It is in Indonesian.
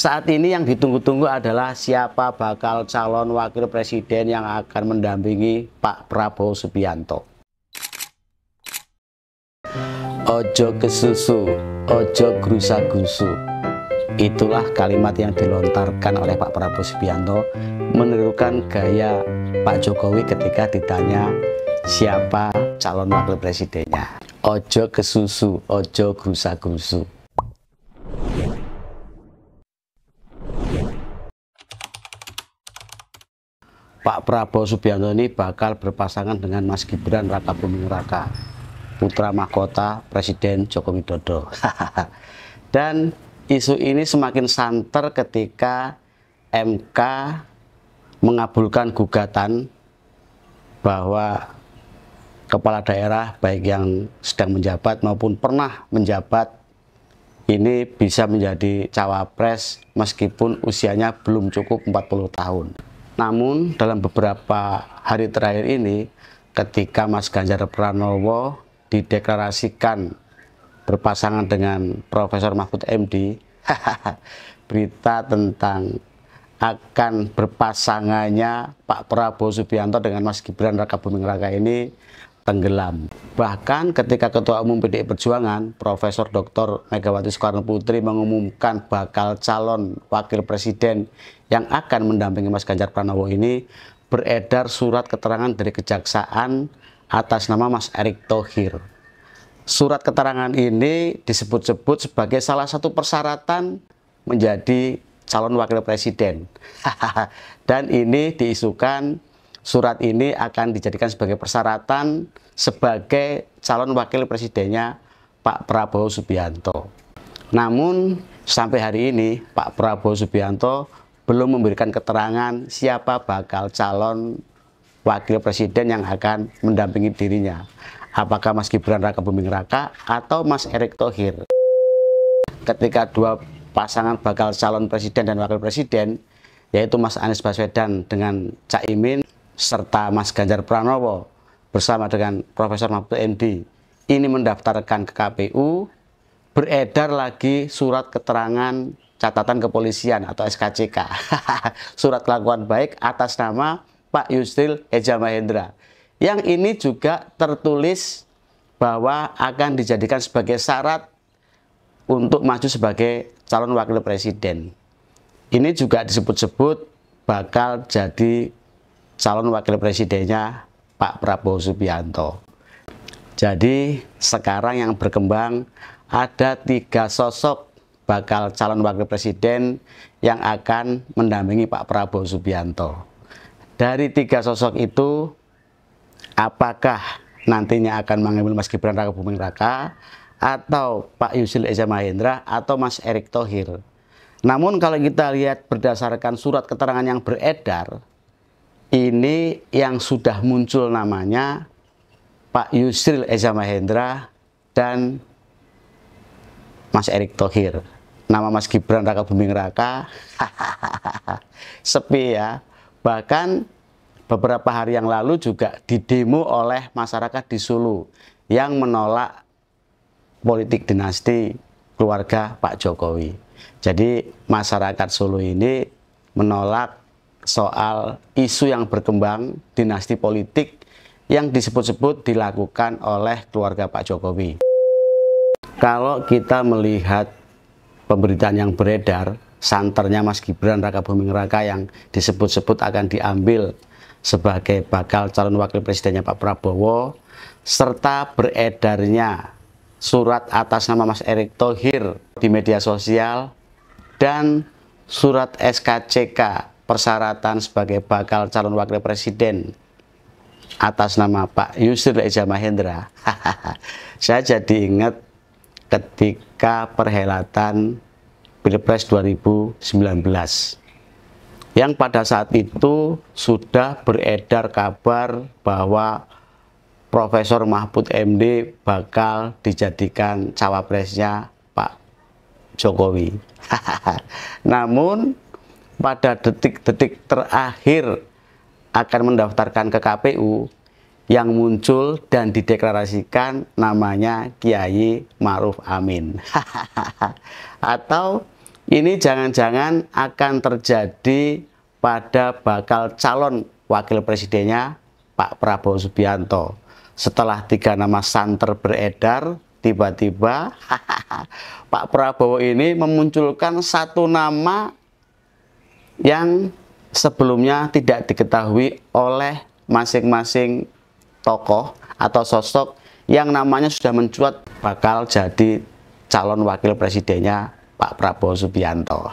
Saat ini yang ditunggu-tunggu adalah siapa bakal calon wakil presiden yang akan mendampingi Pak Prabowo Subianto. Ojo kesusu, ojo grusa gusu. Itulah kalimat yang dilontarkan oleh Pak Prabowo Subianto menirukan gaya Pak Jokowi ketika ditanya siapa calon wakil presidennya. Ojo kesusu, ojo grusa-grusu. Pak Prabowo Subianto ini bakal berpasangan dengan Mas Gibran Raka Buming Raka, putra mahkota Presiden Joko Widodo. Dan isu ini semakin santer ketika MK mengabulkan gugatan bahwa kepala daerah baik yang sedang menjabat maupun pernah menjabat ini bisa menjadi cawapres meskipun usianya belum cukup 40 tahun. Namun dalam beberapa hari terakhir ini ketika Mas Ganjar Pranowo dideklarasikan berpasangan dengan Profesor Mahfud MD berita tentang akan berpasangannya Pak Prabowo Subianto dengan Mas Gibran Raka Buming Raka ini tenggelam. Bahkan ketika Ketua Umum PDI Perjuangan, Profesor Dr. Megawati Soekarno Putri mengumumkan bakal calon wakil presiden yang akan mendampingi Mas Ganjar Pranowo ini, beredar surat keterangan dari kejaksaan atas nama Mas Erick Thohir. Surat keterangan ini disebut-sebut sebagai salah satu persyaratan menjadi calon wakil presiden. Dan ini diisukan surat ini akan dijadikan sebagai persyaratan sebagai calon wakil presidennya Pak Prabowo Subianto. Namun sampai hari ini Pak Prabowo Subianto belum memberikan keterangan siapa bakal calon wakil presiden yang akan mendampingi dirinya. Apakah Mas Gibran Raka Buming Raka atau Mas Erick Thohir? Ketika dua pasangan bakal calon presiden dan wakil presiden, yaitu Mas Anies Baswedan dengan Cak Imin serta Mas Ganjar Pranowo bersama dengan Profesor Mahfud MD ini mendaftarkan ke KPU beredar lagi surat keterangan catatan kepolisian atau SKCK surat kelakuan baik atas nama Pak Yusril Eja Mahendra yang ini juga tertulis bahwa akan dijadikan sebagai syarat untuk maju sebagai calon wakil presiden ini juga disebut-sebut bakal jadi calon wakil presidennya Pak Prabowo Subianto. Jadi sekarang yang berkembang ada tiga sosok bakal calon wakil presiden yang akan mendampingi Pak Prabowo Subianto. Dari tiga sosok itu, apakah nantinya akan mengambil Mas Gibran Raka Buming Raka atau Pak Yusil Eza Mahendra atau Mas Erick Thohir. Namun kalau kita lihat berdasarkan surat keterangan yang beredar, ini yang sudah muncul namanya Pak Yusril Eza Mahendra dan Mas Erick Thohir. Nama Mas Gibran Raka Buming Raka sepi ya. Bahkan beberapa hari yang lalu juga didemo oleh masyarakat di Sulu yang menolak politik dinasti keluarga Pak Jokowi. Jadi masyarakat Solo ini menolak soal isu yang berkembang dinasti politik yang disebut-sebut dilakukan oleh keluarga Pak Jokowi. Kalau kita melihat pemberitaan yang beredar, santernya Mas Gibran Raka Buming Raka yang disebut-sebut akan diambil sebagai bakal calon wakil presidennya Pak Prabowo, serta beredarnya surat atas nama Mas Erick Thohir di media sosial dan surat SKCK persyaratan sebagai bakal calon wakil presiden atas nama Pak Yusril Eja Mahendra. Saya jadi ingat ketika perhelatan Pilpres 2019 yang pada saat itu sudah beredar kabar bahwa Profesor Mahfud MD bakal dijadikan cawapresnya Pak Jokowi. Namun pada detik-detik terakhir akan mendaftarkan ke KPU yang muncul dan dideklarasikan namanya Kiai Maruf Amin. Atau ini jangan-jangan akan terjadi pada bakal calon wakil presidennya Pak Prabowo Subianto. Setelah tiga nama santer beredar, tiba-tiba Pak Prabowo ini memunculkan satu nama yang sebelumnya tidak diketahui oleh masing-masing tokoh atau sosok yang namanya sudah mencuat bakal jadi calon wakil presidennya Pak Prabowo Subianto.